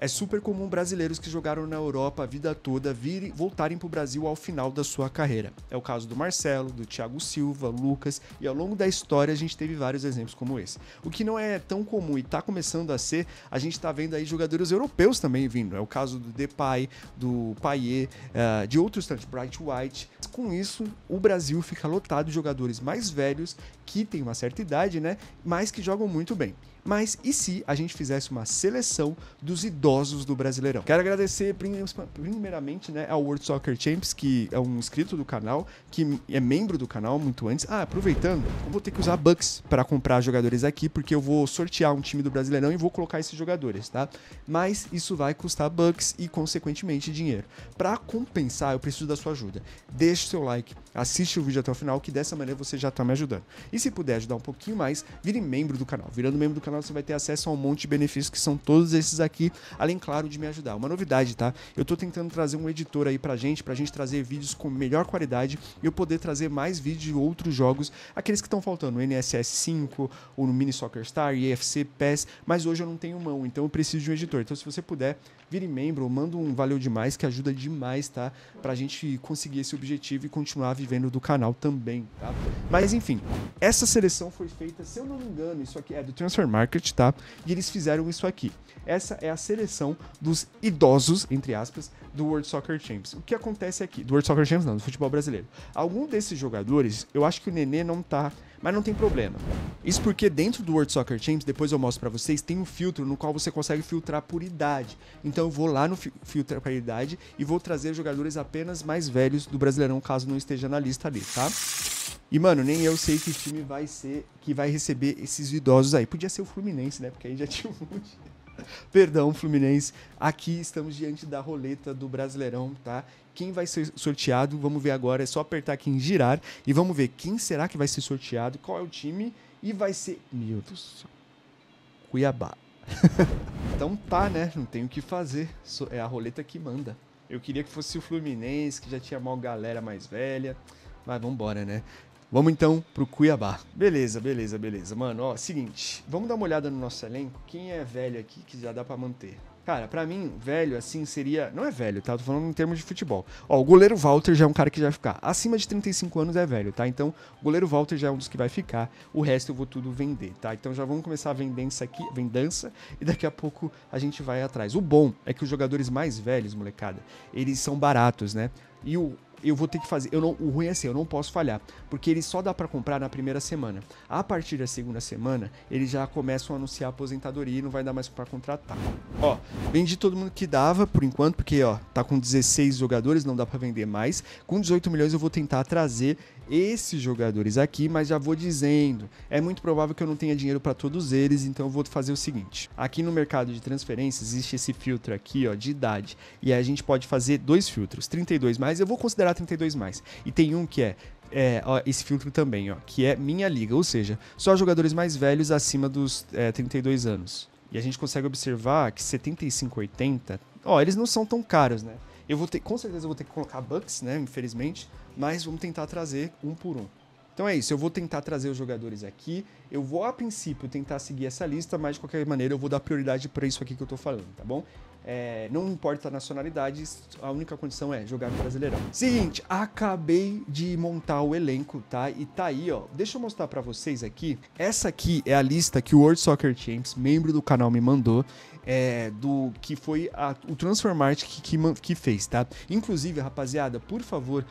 É super comum brasileiros que jogaram na Europa a vida toda virem, voltarem para o Brasil ao final da sua carreira. É o caso do Marcelo, do Thiago Silva, Lucas, e ao longo da história a gente teve vários exemplos como esse. O que não é tão comum e está começando a ser, a gente está vendo aí jogadores europeus também vindo. É o caso do Depay, do Payet, eh, de outros tantos, Bright White. Com isso, o Brasil fica lotado de jogadores mais velhos, que têm uma certa idade, né? Mas que jogam muito bem. Mas e se a gente fizesse uma seleção dos idosos do Brasileirão? Quero agradecer primeiramente né, ao World Soccer Champs, que é um inscrito do canal, que é membro do canal muito antes. Ah, aproveitando, eu vou ter que usar Bucks para comprar jogadores aqui, porque eu vou sortear um time do Brasileirão e vou colocar esses jogadores, tá? Mas isso vai custar Bucks e, consequentemente, dinheiro. Para compensar, eu preciso da sua ajuda. Deixe seu like, assiste o vídeo até o final, que dessa maneira você já está me ajudando. E se puder ajudar um pouquinho mais, vire membro do canal. Virando membro do canal, canal você vai ter acesso a um monte de benefícios que são todos esses aqui, além, claro, de me ajudar. Uma novidade, tá? Eu tô tentando trazer um editor aí pra gente, pra gente trazer vídeos com melhor qualidade e eu poder trazer mais vídeos de outros jogos, aqueles que estão faltando, o NSS 5, ou no Mini Soccer Star, EFC, PES, mas hoje eu não tenho mão, então eu preciso de um editor. Então, se você puder, vire membro manda um valeu demais, que ajuda demais, tá? Pra gente conseguir esse objetivo e continuar vivendo do canal também, tá? Mas enfim, essa seleção foi feita, se eu não me engano, isso aqui é do Transfer Market, tá? E eles fizeram isso aqui. Essa é a seleção dos idosos, entre aspas, do World Soccer Champions. O que acontece aqui? Do World Soccer Champions, não, do futebol brasileiro. Algum desses jogadores, eu acho que o Nenê não tá mas não tem problema. Isso porque dentro do World Soccer Champions, depois eu mostro para vocês, tem um filtro no qual você consegue filtrar por idade. Então eu vou lá no fi filtrar idade e vou trazer jogadores apenas mais velhos do Brasileirão, caso não esteja na lista ali, tá? E, mano, nem eu sei que time vai ser que vai receber esses idosos aí. Podia ser o Fluminense, né? Porque aí já tinha um monte. Perdão, Fluminense. Aqui estamos diante da roleta do Brasileirão, tá? Quem vai ser sorteado? Vamos ver agora. É só apertar aqui em girar e vamos ver quem será que vai ser sorteado, qual é o time e vai ser. Meu Deus do céu. Cuiabá. então tá, né? Não tem o que fazer. É a roleta que manda. Eu queria que fosse o Fluminense, que já tinha mal galera mais velha. Mas vambora, né? Vamos então pro Cuiabá. Beleza, beleza, beleza. Mano, ó, seguinte, vamos dar uma olhada no nosso elenco. Quem é velho aqui que já dá para manter? Cara, para mim, velho, assim, seria. Não é velho, tá? Tô falando em termos de futebol. Ó, o goleiro Walter já é um cara que já vai ficar. Acima de 35 anos é velho, tá? Então, o goleiro Walter já é um dos que vai ficar. O resto eu vou tudo vender, tá? Então já vamos começar a vendência aqui, vendança, e daqui a pouco a gente vai atrás. O bom é que os jogadores mais velhos, molecada, eles são baratos, né? E o eu vou ter que fazer. Eu não, o ruim é assim, eu não posso falhar, porque ele só dá para comprar na primeira semana. A partir da segunda semana, eles já começam a anunciar a aposentadoria e não vai dar mais para contratar. Ó, vendi todo mundo que dava por enquanto, porque ó, tá com 16 jogadores, não dá para vender mais. Com 18 milhões eu vou tentar trazer esses jogadores aqui, mas já vou dizendo, é muito provável que eu não tenha dinheiro para todos eles, então eu vou fazer o seguinte. Aqui no mercado de transferências existe esse filtro aqui, ó, de idade, e aí a gente pode fazer dois filtros, 32 mais, eu vou considerar 32 mais. E tem um que é é, ó, esse filtro também, ó, que é minha liga, ou seja, só jogadores mais velhos acima dos é, 32 anos. E a gente consegue observar que 75, 80, ó, eles não são tão caros, né? Eu vou ter, com certeza eu vou ter que colocar Bucks, né? Infelizmente, mas vamos tentar trazer um por um. Então é isso, eu vou tentar trazer os jogadores aqui, eu vou a princípio tentar seguir essa lista, mas de qualquer maneira eu vou dar prioridade para isso aqui que eu estou falando, tá bom? É, não importa a nacionalidade, a única condição é jogar no Brasileirão. Seguinte, acabei de montar o elenco, tá? E tá aí, ó. Deixa eu mostrar para vocês aqui. Essa aqui é a lista que o World Soccer Champs, membro do canal, me mandou. É, do que foi a, o Transformart que, que, que, fez, tá? Inclusive, rapaziada, por favor,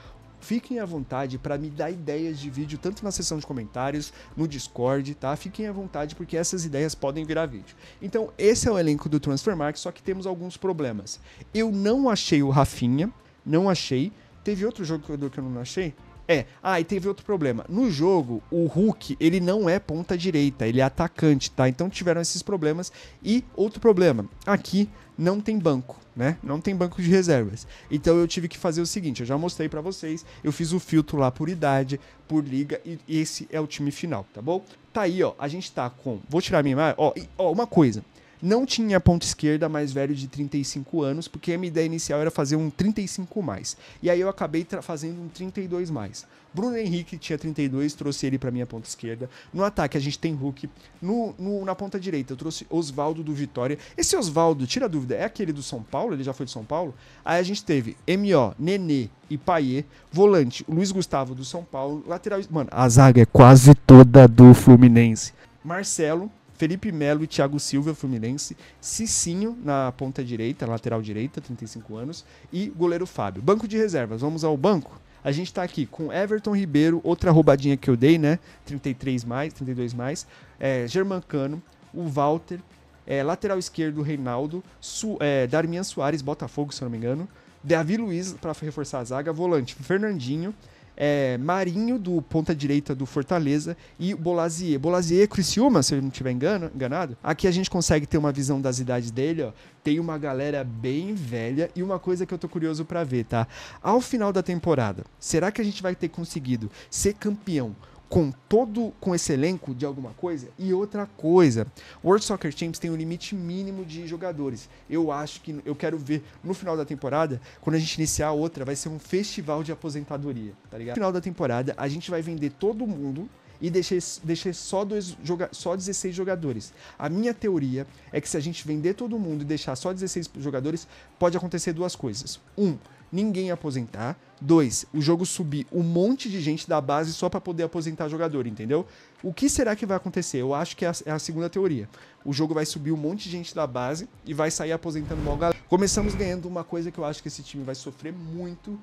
Fiquem à vontade para me dar ideias de vídeo, tanto na seção de comentários, no Discord, tá? Fiquem à vontade, porque essas ideias podem virar vídeo. Então, esse é o elenco do Transfer Mark só que temos alguns problemas. Eu não achei o Rafinha, não achei. Teve outro jogador que eu não achei? É, ah, e teve outro problema. No jogo, o Hulk, ele não é ponta direita, ele é atacante, tá? Então tiveram esses problemas. E outro problema, aqui não tem banco, né? Não tem banco de reservas. Então eu tive que fazer o seguinte, eu já mostrei para vocês, eu fiz o filtro lá por idade, por liga e esse é o time final, tá bom? Tá aí, ó, a gente tá com, vou tirar minha imagem, ó, e, ó uma coisa. Não tinha ponta esquerda mais velho de 35 anos, porque a minha ideia inicial era fazer um 35 mais. E aí eu acabei fazendo um 32 mais. Bruno Henrique tinha 32, trouxe ele para minha ponta esquerda. No ataque a gente tem Hulk. No, no na ponta direita eu trouxe Oswaldo do Vitória. Esse Oswaldo, tira a dúvida, é aquele do São Paulo? Ele já foi de São Paulo? Aí a gente teve M.O., Nenê e Paier. Volante, Luiz Gustavo do São Paulo. Lateral. Mano, a zaga é quase toda do Fluminense. Marcelo, Felipe Melo e Thiago Silva, Fluminense, Cicinho na ponta direita, lateral direita, 35 anos, e goleiro Fábio. Banco de reservas, vamos ao banco? A gente está aqui com Everton Ribeiro, outra roubadinha que eu dei, né? 33 mais, 32 mais. É, Germancano, o Walter, é, lateral esquerdo, Reinaldo, Su, é, Darmian Soares, Botafogo, se não me engano. Davi Luiz para reforçar a zaga, volante Fernandinho, é, Marinho, do ponta direita do Fortaleza, e Bolasie. Bolasie é Criciúma, se eu não estiver engano, enganado. Aqui a gente consegue ter uma visão das idades dele, ó. Tem uma galera bem velha e uma coisa que eu tô curioso para ver, tá? Ao final da temporada, será que a gente vai ter conseguido ser campeão com todo com esse elenco de alguma coisa? E outra coisa, World Soccer Champs tem um limite mínimo de jogadores. Eu acho que eu quero ver no final da temporada, quando a gente iniciar outra, vai ser um festival de aposentadoria, tá ligado? No final da temporada, a gente vai vender todo mundo e deixei, deixei só, dois joga só 16 jogadores. A minha teoria é que se a gente vender todo mundo e deixar só 16 jogadores, pode acontecer duas coisas. Um, ninguém aposentar. Dois, o jogo subir um monte de gente da base só para poder aposentar jogador, entendeu? O que será que vai acontecer? Eu acho que é a, é a, segunda teoria. O jogo vai subir um monte de gente da base e vai sair aposentando mal galera. Começamos ganhando uma coisa que eu acho que esse time vai sofrer muito,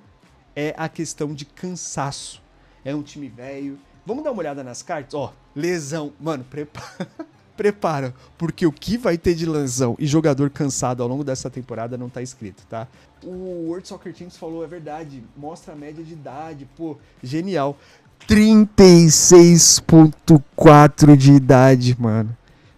é a questão de cansaço. É um time velho. Vamos dar uma olhada nas cartas? Ó, lesão. Mano, prepara. prepara, porque o que vai ter de lesão e jogador cansado ao longo dessa temporada não tá escrito, tá? O World Soccer Teams falou, é verdade, mostra a média de idade, pô, genial. 36.4 de idade, mano.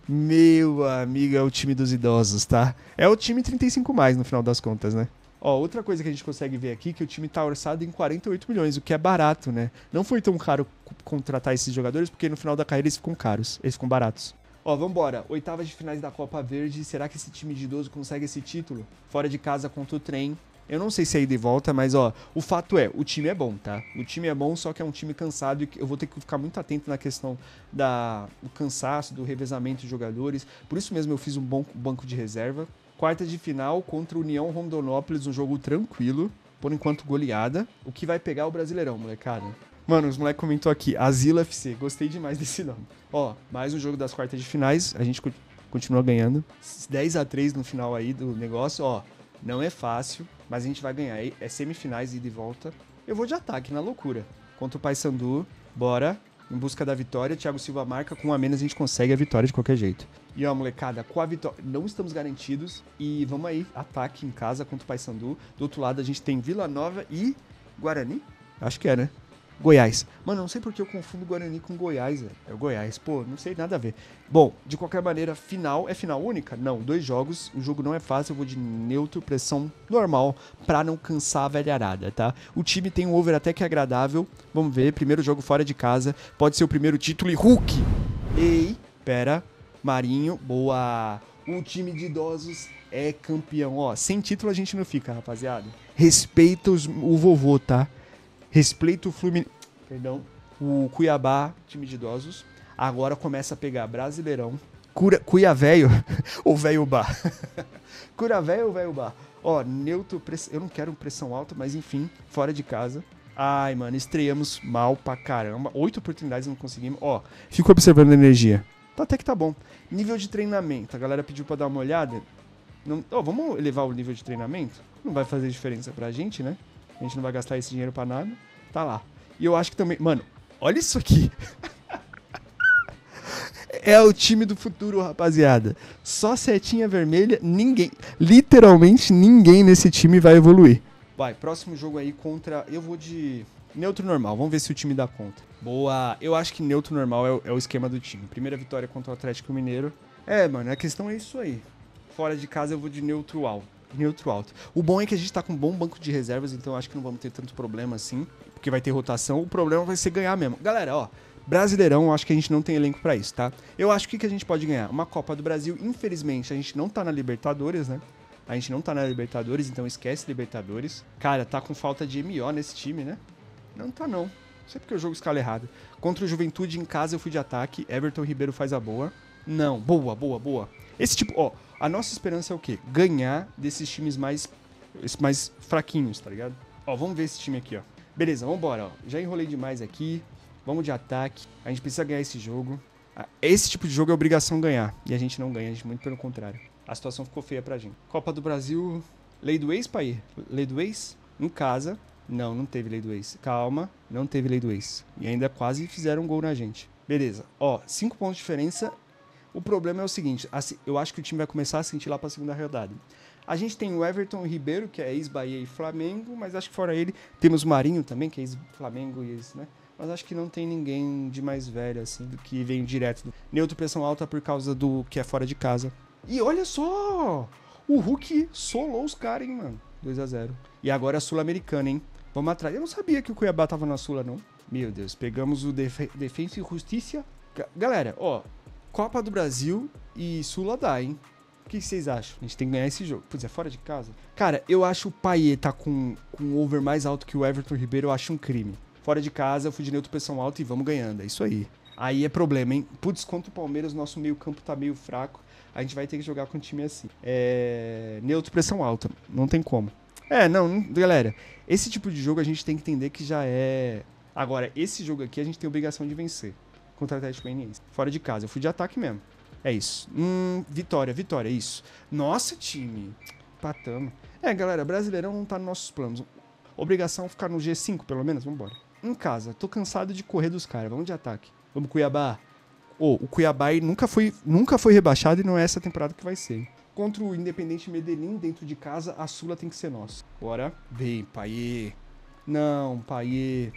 Meu amigo, é o time dos idosos, tá? É o time 35 mais no final das contas, né? Ó, outra coisa que a gente consegue ver aqui é que o time tá orçado em 48 milhões, o que é barato, né? Não foi tão caro contratar esses jogadores, porque no final da carreira eles ficam caros, eles ficam baratos. Ó, vambora. Oitavas de finais da Copa Verde. Será que esse time de idoso consegue esse título? Fora de casa contra o trem. Eu não sei se é ida e volta, mas ó, o fato é, o time é bom, tá? O time é bom, só que é um time cansado e eu vou ter que ficar muito atento na questão da, do cansaço, do revezamento de jogadores. Por isso mesmo eu fiz um bom banco de reserva. Quarta de final contra o União Rondonópolis, um jogo tranquilo, por enquanto goleada. O que vai pegar o Brasileirão, molecada? Mano, os moleques comentou aqui, Asila FC, gostei demais desse nome. Ó, mais um jogo das quartas de finais, a gente continua ganhando. 10 a 3 no final aí do negócio, ó. Não é fácil, mas a gente vai ganhar. É semifinais ida e de volta. Eu vou de ataque na loucura. Contra o Paysandu, bora em busca da vitória. Thiago Silva marca, com um a menos a gente consegue a vitória de qualquer jeito. E ó, molecada, com a vitória, não estamos garantidos e vamos aí, ataque em casa contra o Paysandu. Do outro lado a gente tem Vila Nova e Guarani? Acho que é, né? Goiás. Mano, não sei porque eu confundo Guarani com Goiás, velho. É o Goiás, pô, não sei nada a ver. Bom, de qualquer maneira, final é final única? Não, dois jogos, o jogo não é fácil, eu vou de neutro, pressão normal, pra não cansar a velha arada, tá? O time tem um over até que é agradável, vamos ver, primeiro jogo fora de casa, pode ser o primeiro título e Hulk! Ei, pera, Marinho, boa! O time de idosos é campeão, ó, sem título a gente não fica, rapaziada. Respeita os, o vovô, tá? Respeito o Fluminense. Perdão. O Cuiabá, time de idosos, agora começa a pegar Brasileirão. Cura, cuia velho ou velho bar? Cura velho ou velho bar? Ó, neutro, press... eu não quero pressão alta, mas enfim, fora de casa. Ai, mano, estreamos mal pra caramba. Oito oportunidades não conseguimos. Ó, fico observando a energia. Tá até que tá bom. Nível de treinamento, a galera pediu pra dar uma olhada. Não... Ó, vamos elevar o nível de treinamento? Não vai fazer diferença pra gente, né? a gente não vai gastar esse dinheiro para nada. Tá lá. E eu acho que também. Mano, olha isso aqui. é o time do futuro, rapaziada. Só setinha vermelha, ninguém, literalmente ninguém nesse time vai evoluir. Vai, próximo jogo aí contra. Eu vou de neutro normal. Vamos ver se o time dá conta. Boa. Eu acho que neutro normal é o, é o esquema do time. Primeira vitória contra o Atlético Mineiro. É, mano, a questão é isso aí. Fora de casa eu vou de neutro alto neutro alto. O bom é que a gente tá com um bom banco de reservas, então acho que não vamos ter tanto problema assim, porque vai ter rotação. O problema vai ser ganhar mesmo. Galera, ó, Brasileirão, acho que a gente não tem elenco para isso, tá? Eu acho que, o que a gente pode ganhar uma Copa do Brasil. Infelizmente, a gente não tá na Libertadores, né? A gente não tá na Libertadores, então esquece Libertadores. Cara, tá com falta de MO nesse time, né? Não tá não. Não sei porque o jogo escala errado. Contra o Juventude em casa eu fui de ataque, Everton Ribeiro faz a boa. Não, boa, boa, boa. Esse tipo, ó, a nossa esperança é o quê? Ganhar desses times mais, mais fraquinhos, tá ligado? Ó, vamos ver esse time aqui, ó. Beleza, vambora, ó. Já enrolei demais aqui. Vamos de ataque. A gente precisa ganhar esse jogo. Esse tipo de jogo é obrigação ganhar. E a gente não ganha, a gente muito pelo contrário. A situação ficou feia pra gente. Copa do Brasil, lei do ex, pai? Lei do ex? Em casa. Não, não teve lei do ex. Calma, não teve lei do ex. E ainda quase fizeram um gol na gente. Beleza. Ó, cinco pontos de diferença o problema é o seguinte: eu acho que o time vai começar a sentir lá para a segunda rodada. A gente tem o Everton Ribeiro, que é ex-Bahia e Flamengo, mas acho que fora ele temos o Marinho também, que é ex-Flamengo e ex, né? Mas acho que não tem ninguém de mais velho, assim, do que vem direto. Do... Neutro pressão alta por causa do que é fora de casa. E olha só! O Hulk solou os caras, hein, mano? 2 a 0 E agora a Sul-Americana, hein? Vamos atrás. Eu não sabia que o Cuiabá tava na Sula, não. Meu Deus, pegamos o Def Defensa e Justiça. Galera, ó, Copa do Brasil e Sula dá, hein? O que vocês acham? A gente tem que ganhar esse jogo. Pois é, fora de casa. Cara, eu acho o Payet tá com, com um over mais alto que o Everton Ribeiro, eu acho um crime. Fora de casa, eu fui de neutro pressão alta e vamos ganhando. É isso aí. Aí é problema, hein? Putz, contra o Palmeiras, nosso meio-campo tá meio fraco. A gente vai ter que jogar com um time assim. É. Neutro pressão alta. Não tem como. É, não, galera. Esse tipo de jogo a gente tem que entender que já é. Agora, esse jogo aqui a gente tem obrigação de vencer contra o Atlético Goianiense. Fora de casa. Eu fui de ataque mesmo. É isso. Hum, vitória, vitória, é isso. Nossa, time. patama É, galera, Brasileirão não tá nos nossos planos. Obrigação ficar no G5, pelo menos? Vambora. Em casa, tô cansado de correr dos caras. Vamos de ataque. Vamos, Cuiabá. Oh, o Cuiabá nunca foi, nunca foi rebaixado e não é essa temporada que vai ser. Contra o Independente Medellín, dentro de casa, a Sula tem que ser nossa. Bora. Vem, Paiê. Não, Paiê.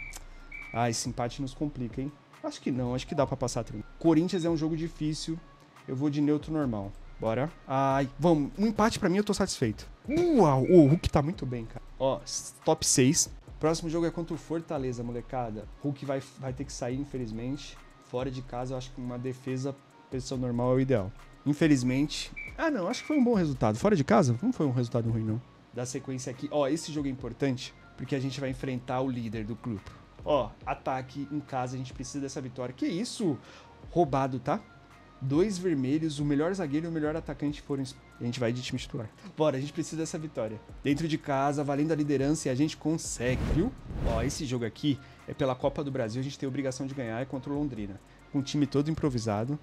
ah esse empate nos complica, hein? Acho que não, acho que dá para passar tranquilo. Corinthians é um jogo difícil. Eu vou de neutro normal. Bora. Ai, vamos. Um empate para mim eu tô satisfeito. Uau, o Hulk tá muito bem, cara. Ó, top 6. Próximo jogo é contra o Fortaleza, molecada. Hulk vai, vai ter que sair, infelizmente. Fora de casa, eu acho que uma defesa posição normal é o ideal. Infelizmente. Ah, não, acho que foi um bom resultado. Fora de casa, não foi um resultado ruim, não. Da sequência aqui. Ó, esse jogo é importante porque a gente vai enfrentar o líder do grupo. Ó, ataque em casa, a gente precisa dessa vitória. Que isso? Roubado, tá? Dois vermelhos, o melhor zagueiro e o melhor atacante foram. A gente vai de time titular. Bora, a gente precisa dessa vitória. Dentro de casa, valendo a liderança e a gente consegue, viu? Ó, esse jogo aqui é pela Copa do Brasil, a gente tem a obrigação de ganhar é contra o Londrina. Com o time todo improvisado.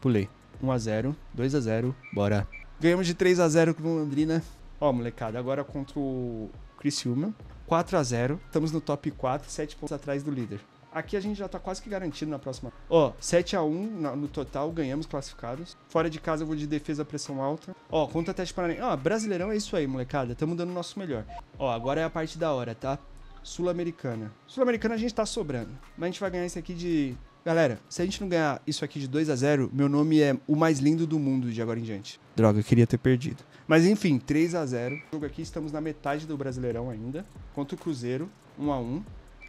Pulei. 1x0, 2x0, bora. Ganhamos de 3x0 com o Londrina. Ó, molecada, agora contra o Chris Criciúma. 4 a 0 Estamos no top 4, 7 pontos atrás do líder. Aqui a gente já tá quase que garantido na próxima. Ó, 7 a 1 no total, ganhamos classificados. Fora de casa eu vou de defesa pressão alta. Ó, contra teste paranaense. Ó, Brasileirão é isso aí, molecada. Tamo dando o nosso melhor. Ó, agora é a parte da hora, tá? Sul-Americana. Sul-Americana a gente tá sobrando. Mas a gente vai ganhar esse aqui de Galera, se a gente não ganhar isso aqui de 2 a 0 meu nome é o mais lindo do mundo de agora em diante. Droga, eu queria ter perdido. Mas enfim, 3 a 0 Jogo aqui, estamos na metade do Brasileirão ainda. Contra o Cruzeiro, 1 a 1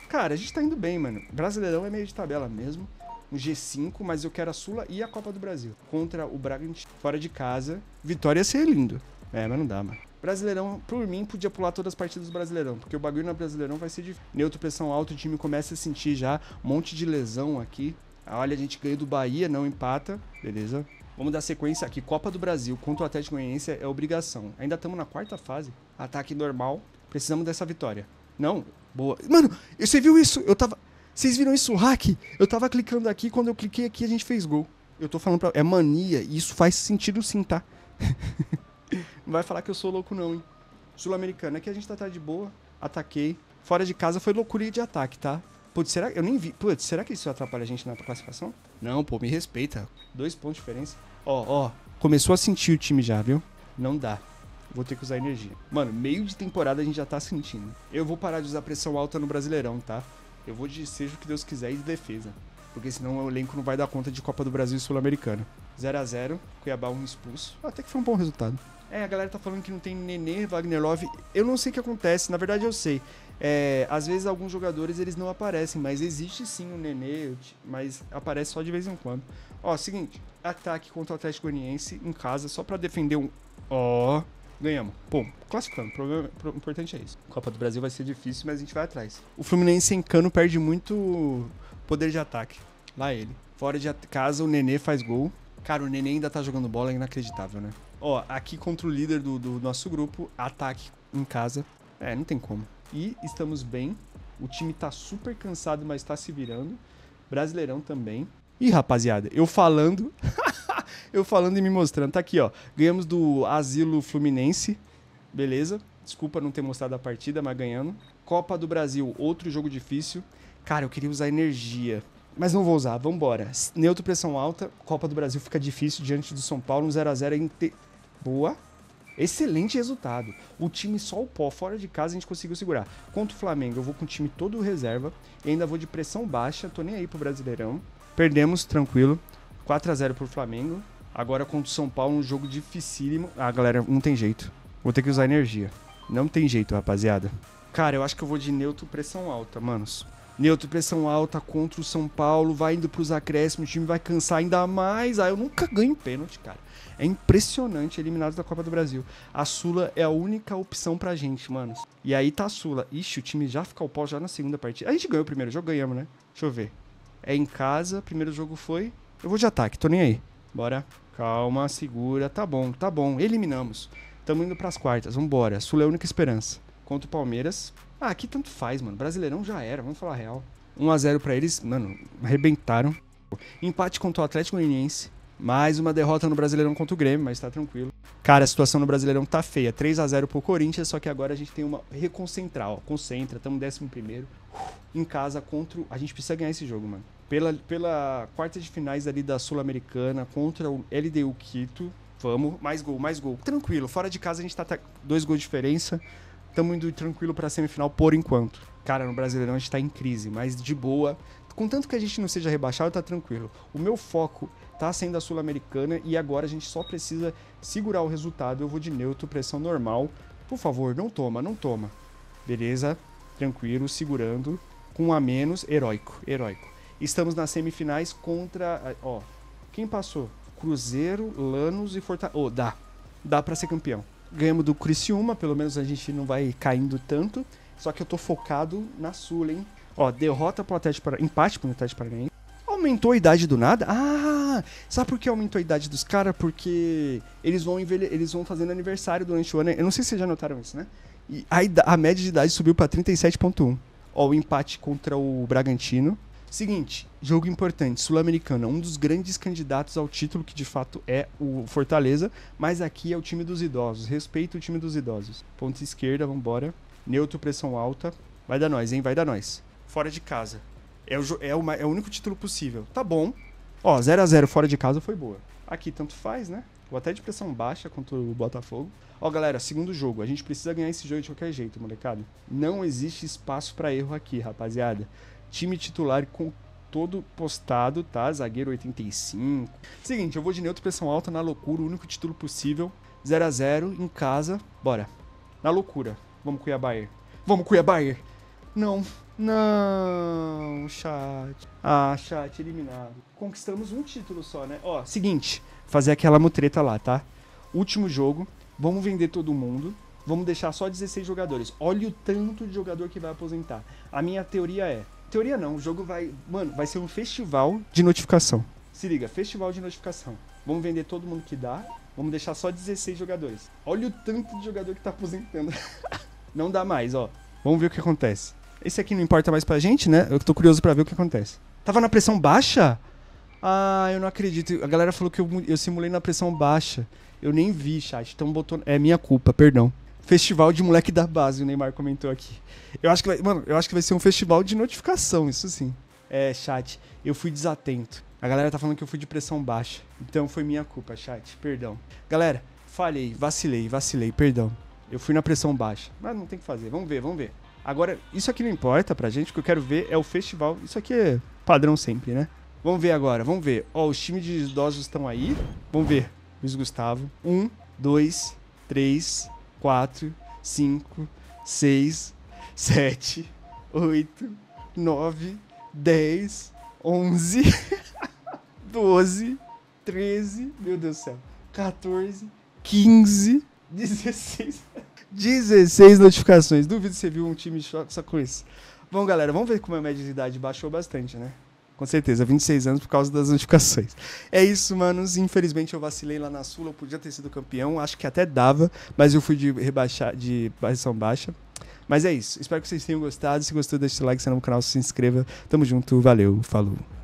Cara, a gente tá indo bem, mano. Brasileirão é meio de tabela mesmo. Um G5, mas eu quero a Sula e a Copa do Brasil. Contra o Bragantino, fora de casa. Vitória ia ser lindo. É, mas não dá, mano. Brasileirão, por mim, podia pular todas as partidas do Brasileirão, porque o bagulho no Brasileirão vai ser de neutro, pressão alta, o time começa a sentir já um monte de lesão aqui. Olha, a gente ganha do Bahia, não empata, beleza? Vamos dar sequência aqui. Copa do Brasil contra o Atlético Goianiense é obrigação. Ainda estamos na quarta fase. Ataque normal. Precisamos dessa vitória. Não? Boa. Mano, você viu isso? Eu tava. Vocês viram isso, hack? Eu tava clicando aqui, quando eu cliquei aqui, a gente fez gol. Eu tô falando pra. É mania, e isso faz sentido sim, tá? Não vai falar que eu sou louco, não, hein? Sul-americano, aqui é a gente tá de boa. Ataquei. Fora de casa foi loucura de ataque, tá? Putz, será eu nem vi. Putz, será que isso atrapalha a gente na classificação? Não, pô, me respeita. Dois pontos de diferença. Ó, ó. Começou a sentir o time já, viu? Não dá. Vou ter que usar energia. Mano, meio de temporada a gente já tá sentindo. Eu vou parar de usar pressão alta no Brasileirão, tá? Eu vou de seja o que Deus quiser e de defesa. Porque senão o elenco não vai dar conta de Copa do Brasil e Sul-Americana. 0 a 0 Cuiabá um expulso. Até que foi um bom resultado. É, a galera tá falando que não tem Nenê, Wagner Love. Eu não sei o que acontece, na verdade eu sei. É, às vezes alguns jogadores eles não aparecem, mas existe sim o Nenê, mas aparece só de vez em quando. Ó, seguinte, ataque contra o Atlético Goianiense em casa, só para defender um. Ó, ganhamos. Pum, classificando. O problema, o importante é isso. Copa do Brasil vai ser difícil, mas a gente vai atrás. O Fluminense em cano perde muito poder de ataque. Lá ele. Fora de casa, o Nenê faz gol. Cara, o Nenê ainda tá jogando bola, é inacreditável, né? Ó, aqui contra o líder do, do nosso grupo, ataque em casa. É, não tem como. E estamos bem. O time tá super cansado, mas tá se virando. Brasileirão também. Ih, rapaziada, eu falando. eu falando e me mostrando. Tá aqui, ó. Ganhamos do Asilo Fluminense. Beleza. Desculpa não ter mostrado a partida, mas ganhando. Copa do Brasil, outro jogo difícil. Cara, eu queria usar energia. Mas não vou usar, vambora. Neutro pressão alta, Copa do Brasil fica difícil diante do São Paulo, um 0x0 é Boa. Excelente resultado. O time só o pó fora de casa a gente conseguiu segurar. Contra o Flamengo, eu vou com o time todo reserva e ainda vou de pressão baixa, tô nem aí pro Brasileirão. Perdemos, tranquilo. 4 a 0 pro Flamengo. Agora contra o São Paulo, um jogo dificílimo. Ah, galera, não tem jeito. Vou ter que usar energia. Não tem jeito, rapaziada. Cara, eu acho que eu vou de neutro pressão alta, manos. Neutro, pressão alta contra o São Paulo, vai indo para os acréscimos, o time vai cansar ainda mais. Aí ah, eu nunca ganho pênalti, cara. É impressionante, eliminados da Copa do Brasil. A Sula é a única opção pra gente, mano. E aí tá a Sula. Ixi, o time já fica ao pó já na segunda partida. A gente ganhou o primeiro jogo, ganhamos, né? Deixa eu ver. É em casa, primeiro jogo foi. Eu vou de ataque, tô nem aí. Bora. Calma, segura. Tá bom, tá bom. Eliminamos. Tamo indo pras quartas, vambora. A Sula é a única esperança. Contra o Palmeiras, ah, aqui tanto faz, mano. Brasileirão já era, vamos falar real. 1x0 para eles, mano, arrebentaram. Empate contra o Atlético Goianiense. Mais uma derrota no Brasileirão contra o Grêmio, mas tá tranquilo. Cara, a situação no Brasileirão tá feia. 3 a 0 pro Corinthians, só que agora a gente tem uma reconcentração ó. Concentra, estamos 11 em casa contra. A gente precisa ganhar esse jogo, mano. Pela, pela quarta de finais ali da Sul-Americana contra o LDU Quito. Vamos, mais gol, mais gol. Tranquilo, fora de casa a gente tá, tá dois gols de diferença estamos indo tranquilo para a semifinal por enquanto. Cara, no Brasileirão a gente está em crise, mas de boa. Contanto que a gente não seja rebaixado, tá tranquilo. O meu foco tá sendo a Sul-Americana e agora a gente só precisa segurar o resultado. Eu vou de neutro, pressão normal. Por favor, não toma, não toma. Beleza? Tranquilo, segurando. Com um a menos, heróico, heróico. Estamos nas semifinais contra. Ó, quem passou? Cruzeiro, Lanús e Fortaleza. Oh, dá. Dá para ser campeão ganhamos do Criciúma, pelo menos a gente não vai caindo tanto. Só que eu tô focado na Sula, hein? Ó, derrota pro Atlético para empate pro Atlético Paranaense. Aumentou a idade do nada? Ah, sabe por que aumentou a idade dos caras? Porque eles vão envelhe... eles vão fazendo aniversário durante o ano. Eu não sei se vocês já notaram isso, né? E a, id... a média de idade subiu para 37.1. Ó, o empate contra o Bragantino Seguinte, jogo importante, Sul-Americana, é um dos grandes candidatos ao título que de fato é o Fortaleza, mas aqui é o time dos idosos. Respeita o time dos idosos. Ponta esquerda, vambora. Neutro, pressão alta. Vai dar nós, hein? Vai dar nós. Fora de casa. É o, é o, é o único título possível. Tá bom. Ó, 0x0 fora de casa foi boa. Aqui tanto faz, né? Ou até de pressão baixa contra o Botafogo. Ó, galera, segundo jogo. A gente precisa ganhar esse jogo de qualquer jeito, molecada. Não existe espaço para erro aqui, rapaziada time titular com todo postado, tá? Zagueiro 85. Seguinte, eu vou de neutro, pressão alta, na loucura, o único título possível. 0 a 0 em casa, bora. Na loucura, vamos Cuiabá Bayern Vamos Cuiabá Bayern Não, não, chat. Ah, chat, eliminado. Conquistamos um título só, né? Ó, seguinte, fazer aquela mutreta lá, tá? Último jogo, vamos vender todo mundo, vamos deixar só 16 jogadores. Olha o tanto de jogador que vai aposentar. A minha teoria é, Teoria não, o jogo vai. Mano, vai ser um festival de notificação. Se liga, festival de notificação. Vamos vender todo mundo que dá. Vamos deixar só 16 jogadores. Olha o tanto de jogador que tá aposentando. não dá mais, ó. Vamos ver o que acontece. Esse aqui não importa mais pra gente, né? Eu tô curioso para ver o que acontece. Tava na pressão baixa? Ah, eu não acredito. A galera falou que eu, eu simulei na pressão baixa. Eu nem vi, chat. Então botou. É minha culpa, perdão festival de moleque da base, o Neymar comentou aqui. Eu acho que vai, mano, eu acho que vai ser um festival de notificação, isso sim. É, chat, eu fui desatento. A galera tá falando que eu fui de pressão baixa. Então foi minha culpa, chat, perdão. Galera, falhei, vacilei, vacilei, perdão. Eu fui na pressão baixa. Mas não tem o que fazer, vamos ver, vamos ver. Agora, isso aqui não importa pra gente, o que eu quero ver é o festival. Isso aqui é padrão sempre, né? Vamos ver agora, vamos ver. Ó, os times de idosos estão aí. Vamos ver. Luiz Gustavo. Um, dois, três, 4, 5, 6, 7, 8, 9, 10, 11, 12, 13, meu Deus do céu, 14, 15, 16, 16 notificações. Duvido se você viu um time só com isso. Bom, galera, vamos ver como a média de idade baixou bastante, né? Com certeza, 26 anos por causa das notificações. É isso, manos. Infelizmente eu vacilei lá na Sula, eu podia ter sido campeão, acho que até dava, mas eu fui de rebaixar de pressão baixa. Mas é isso. Espero que vocês tenham gostado. Se gostou, deixa o like, se não no canal, se inscreva. Tamo junto, valeu, falou.